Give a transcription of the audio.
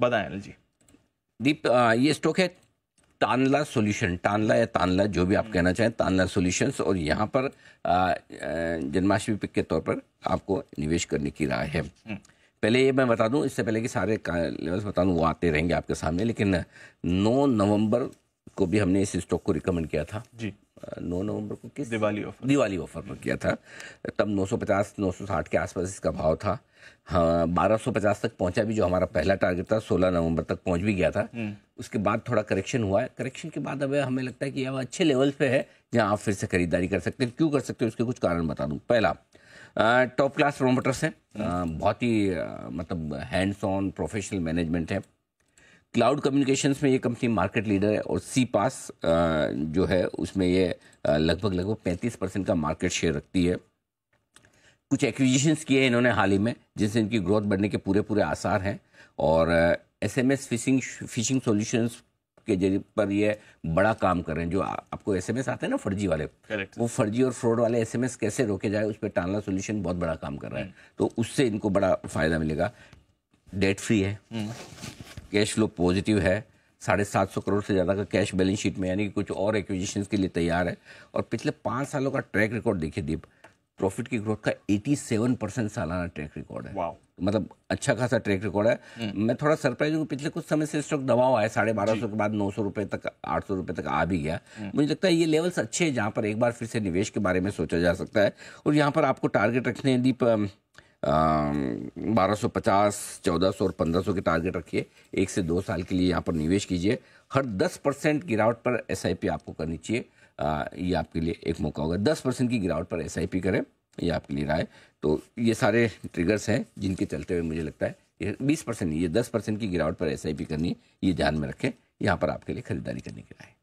बताएं अनिल जी दीप ये स्टॉक है तानला सॉल्यूशन तानला या तानला जो भी आप हम्म। कहना चाहें तानला सॉल्यूशंस और यहाँ पर जन्माष्टमी पिक के तौर पर आपको निवेश करने की राय है हम्म। पहले ये मैं बता दूं इससे पहले कि सारे लेवल्स बता दूं वो आते रहेंगे आपके सामने लेकिन 9 नवंबर को भी हमने इस स्टॉक को रिकमेंड किया था जी नौ नवंबर को किस दिवाली ऑफर दिवाली ऑफर पर किया था तब 950 960 के आसपास इसका भाव था हाँ 1250 तक पहुंचा भी जो हमारा पहला टारगेट था 16 नवंबर तक पहुंच भी गया था हम्म। उसके बाद थोड़ा करेक्शन हुआ है करेक्शन के बाद अब हमें लगता है कि अब अच्छे लेवल पे है जहाँ आप फिर से खरीदारी कर सकते हैं क्यों कर सकते हैं उसके कुछ कारण बता दूँ पहला टॉप क्लास प्रोमोटर्स हैं बहुत ही मतलब हैंड्स ऑन प्रोफेशनल मैनेजमेंट है क्लाउड कम्युनिकेशंस में ये कंपनी मार्केट लीडर है और सी पास जो है उसमें ये लगभग लगभग 35 परसेंट का मार्केट शेयर रखती है कुछ एक्विजिशंस किए हैं इन्होंने हाल ही में जिनसे इनकी ग्रोथ बढ़ने के पूरे पूरे आसार हैं और S M S phishing phishing solutions के जरिए पर ये बड़ा काम कर रहे हैं जो आ, आपको एस एम एस आते हैं ना फर्जी वाले Correct. वो फर्जी और फ्रॉड वाले एस एम एस कैसे रोके जाए उस पर टानला सोल्यूशन बहुत बड़ा काम कर रहा है हम्म। तो उससे इनको बड़ा फ़ायदा मिलेगा डेट फ्री है हम्म। कैश फ्लो पॉजिटिव है साढ़े सात सौ करोड़ से ज़्यादा का कैश बैलेंस शीट में यानी कि कुछ और एक्विजिशन के लिए तैयार है और पिछले पाँच सालों का ट्रैक रिकॉर्ड देखिए दीप प्रॉफिट की ग्रोथ का 87 परसेंट सालाना ट्रैक रिकॉर्ड है मतलब अच्छा खासा ट्रैक रिकॉर्ड है हम्म। मैं थोड़ा सरप्राइज हूँ पिछले कुछ समय से स्टॉक दबाव आया साढ़े बारह सौ के बाद नौ सौ रुपये तक आठ सौ रुपये तक आ भी गया हम्म। मुझे लगता है ये लेवल्स अच्छे हैं जहाँ पर एक बार फिर से निवेश के बारे में सोचा जा सकता है और यहाँ पर आपको टारगेट रखने दीप बारह सौ पचास चौदह सौ और पंद्रह सौ के टारगेट रखिए एक से दो साल के लिए यहाँ पर निवेश कीजिए हर दस परसेंट गिरावट पर एस आपको करनी चाहिए ये आपके लिए एक मौका होगा दस परसेंट की गिरावट पर एस करें ये आपके लिए राय तो ये सारे ट्रिगर्स हैं जिनके चलते हुए मुझे लगता है ये बीस परसेंट नहीं ये दस परसेंट की गिरावट पर एस करनी है ये ध्यान में रखें यहाँ पर आपके लिए खरीदारी करने की राय